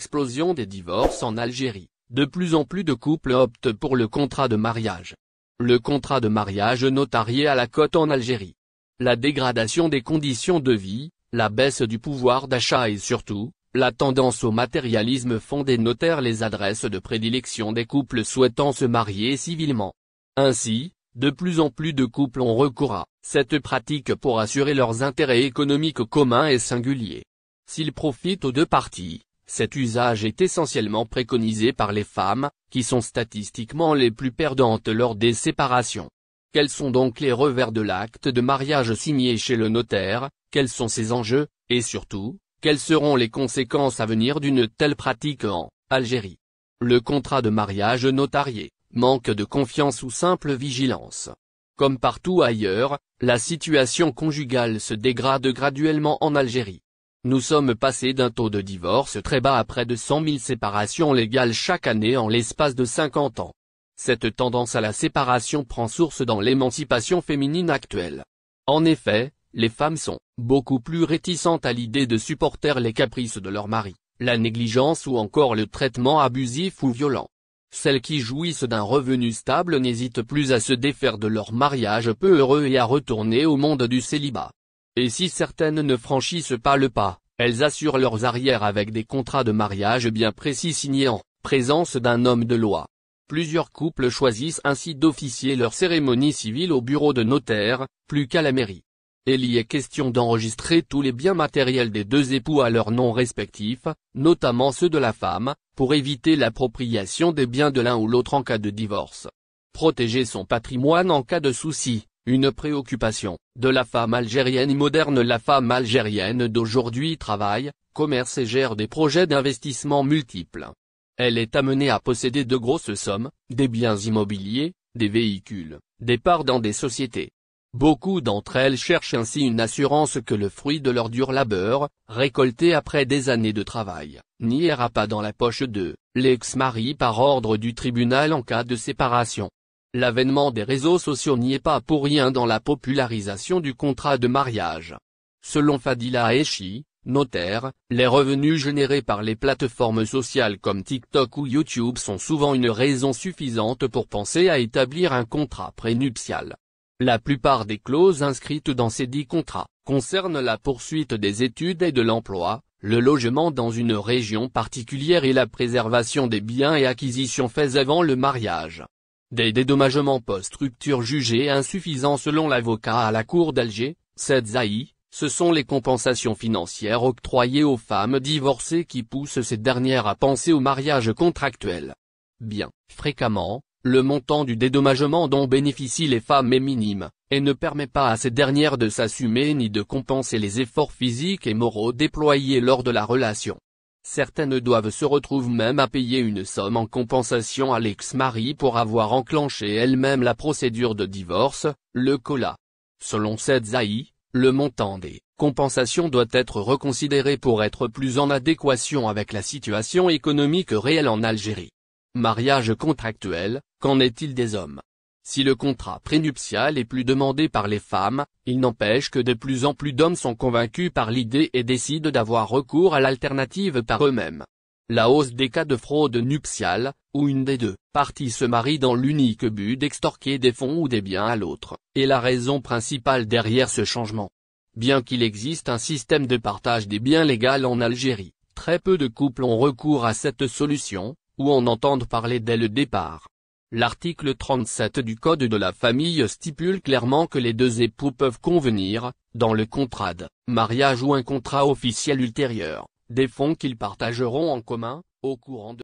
Explosion des divorces en Algérie, de plus en plus de couples optent pour le contrat de mariage. Le contrat de mariage notarié à la cote en Algérie. La dégradation des conditions de vie, la baisse du pouvoir d'achat et surtout, la tendance au matérialisme font des notaires les adresses de prédilection des couples souhaitant se marier civilement. Ainsi, de plus en plus de couples ont recours à cette pratique pour assurer leurs intérêts économiques communs et singuliers. S'ils profitent aux deux parties, cet usage est essentiellement préconisé par les femmes, qui sont statistiquement les plus perdantes lors des séparations. Quels sont donc les revers de l'acte de mariage signé chez le notaire, quels sont ses enjeux, et surtout, quelles seront les conséquences à venir d'une telle pratique en Algérie Le contrat de mariage notarié, manque de confiance ou simple vigilance. Comme partout ailleurs, la situation conjugale se dégrade graduellement en Algérie. Nous sommes passés d'un taux de divorce très bas à près de 100 000 séparations légales chaque année en l'espace de 50 ans. Cette tendance à la séparation prend source dans l'émancipation féminine actuelle. En effet, les femmes sont beaucoup plus réticentes à l'idée de supporter les caprices de leur mari, la négligence ou encore le traitement abusif ou violent. Celles qui jouissent d'un revenu stable n'hésitent plus à se défaire de leur mariage peu heureux et à retourner au monde du célibat. Et si certaines ne franchissent pas le pas, elles assurent leurs arrières avec des contrats de mariage bien précis signés en présence d'un homme de loi. Plusieurs couples choisissent ainsi d'officier leur cérémonie civile au bureau de notaire, plus qu'à la mairie. il y est question d'enregistrer tous les biens matériels des deux époux à leurs noms respectifs, notamment ceux de la femme, pour éviter l'appropriation des biens de l'un ou l'autre en cas de divorce. Protéger son patrimoine en cas de souci, une préoccupation, de la femme algérienne moderne La femme algérienne d'aujourd'hui travaille, commerce et gère des projets d'investissement multiples. Elle est amenée à posséder de grosses sommes, des biens immobiliers, des véhicules, des parts dans des sociétés. Beaucoup d'entre elles cherchent ainsi une assurance que le fruit de leur dur labeur, récolté après des années de travail, n'ira pas dans la poche de l'ex-mari par ordre du tribunal en cas de séparation. L'avènement des réseaux sociaux n'y est pas pour rien dans la popularisation du contrat de mariage. Selon Fadila Echi, notaire, les revenus générés par les plateformes sociales comme TikTok ou YouTube sont souvent une raison suffisante pour penser à établir un contrat prénuptial. La plupart des clauses inscrites dans ces dix contrats concernent la poursuite des études et de l'emploi, le logement dans une région particulière et la préservation des biens et acquisitions faits avant le mariage. Des dédommagements post-rupture jugés insuffisants selon l'avocat à la Cour d'Alger, Said Zahi, ce sont les compensations financières octroyées aux femmes divorcées qui poussent ces dernières à penser au mariage contractuel. Bien, fréquemment, le montant du dédommagement dont bénéficient les femmes est minime, et ne permet pas à ces dernières de s'assumer ni de compenser les efforts physiques et moraux déployés lors de la relation. Certaines doivent se retrouver même à payer une somme en compensation à l'ex-mari pour avoir enclenché elle-même la procédure de divorce, le COLA. Selon cette zaïe, le montant des compensations doit être reconsidéré pour être plus en adéquation avec la situation économique réelle en Algérie. Mariage contractuel, qu'en est-il des hommes si le contrat prénuptial est plus demandé par les femmes, il n'empêche que de plus en plus d'hommes sont convaincus par l'idée et décident d'avoir recours à l'alternative par eux-mêmes. La hausse des cas de fraude nuptiale, où une des deux parties se marie dans l'unique but d'extorquer des fonds ou des biens à l'autre, est la raison principale derrière ce changement. Bien qu'il existe un système de partage des biens légal en Algérie, très peu de couples ont recours à cette solution, ou en entendent parler dès le départ. L'article 37 du Code de la famille stipule clairement que les deux époux peuvent convenir, dans le contrat de mariage ou un contrat officiel ultérieur, des fonds qu'ils partageront en commun, au courant de